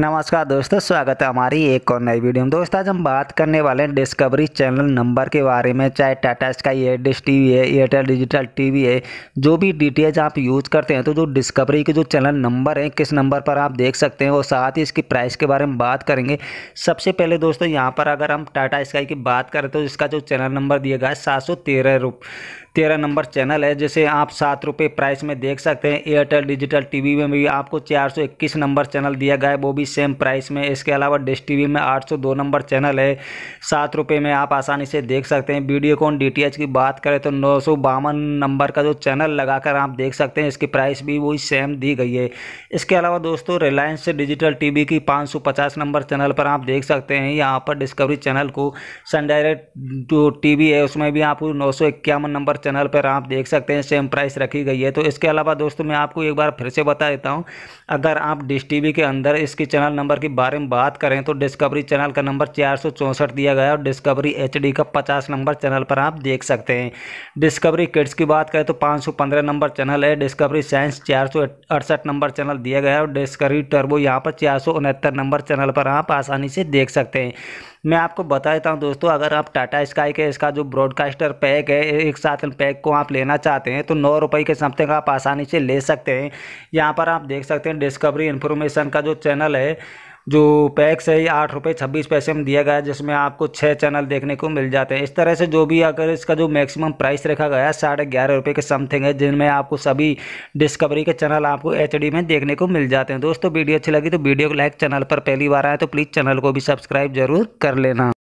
नमस्कार दोस्तों स्वागत है हमारी एक और नई वीडियो में दोस्तों आज हम बात करने वाले हैं डिस्कवरी चैनल नंबर के बारे में चाहे टाटा स्काई है डिश टीवी है एयरटेल डिजिटल टीवी है जो भी डीटीएच आप यूज़ करते हैं तो जो डिस्कवरी के जो चैनल नंबर हैं किस नंबर पर आप देख सकते हैं और साथ ही इसकी प्राइस के बारे में बात करेंगे सबसे पहले दोस्तों यहाँ पर अगर हम टाटा स्काई की बात करें तो इसका जो चैनल नंबर दिया गया है सात तेरह नंबर चैनल है जिसे आप सात रुपये प्राइस में देख सकते हैं एयरटेल डिजिटल टीवी में भी आपको चार सौ इक्कीस नंबर चैनल दिया गया है वो भी सेम प्राइस में इसके अलावा डिश टीवी में आठ सौ दो नंबर चैनल है सात रुपये में आप आसानी से देख सकते हैं वीडियोकॉन एच की बात करें तो नौ सौ बावन नंबर का जो चैनल लगाकर आप देख सकते हैं इसकी प्राइस भी वही सेम दी गई है इसके अलावा दोस्तों रिलायंस डिजिटल वी की पाँच सौ पचास नंबर चैनल पर आप देख सकते हैं यहाँ पर डिस्कवरी चैनल को सन डायरेक्ट जो वी है उसमें भी आपको नौ सौ इक्यावन नंबर चैनल पर आप देख सकते हैं सेम प्राइस रखी गई है तो इसके अलावा दोस्तों मैं आपको एक बार फिर से बता देता हूँ अगर आप डिश टी के अंदर इसके चैनल नंबर के बारे में बात करें तो डिस्कवरी चैनल का नंबर चार दिया गया और डिस्कवरी एच का पचास नंबर चैनल पर आप देख सकते हैं डिस्कवरी किड्स की बात करें तो पाँच नंबर चैनल है डिस्कवरी साइंस चार नंबर चैनल दिया गया है और डिस्कवरी टर्बो यहाँ पर चार नंबर चैनल पर आप आसानी से देख सकते हैं मैं आपको बता देता हूँ दोस्तों अगर आप टाटा स्काई के इसका जो ब्रॉडकास्टर पैक है एक साथ पैक को आप लेना चाहते हैं तो नौ रुपये के समथिंग आप आसानी से ले सकते हैं यहाँ पर आप देख सकते हैं डिस्कवरी इन्फॉर्मेशन का जो चैनल है जो पैक्स है ये आठ रुपये छब्बीस पैसे में दिया गया है जिसमें आपको छः चैनल देखने को मिल जाते हैं इस तरह से जो भी अगर इसका जो मैक्सिमम प्राइस रखा गया है साढ़े ग्यारह रुपये के समथिंग है जिनमें आपको सभी डिस्कवरी के चैनल आपको एच में देखने को मिल जाते हैं दोस्तों वीडियो अच्छी लगी तो वीडियो को लाइक चैनल पर पहली बार आए तो प्लीज़ चैनल को भी सब्सक्राइब जरूर कर लेना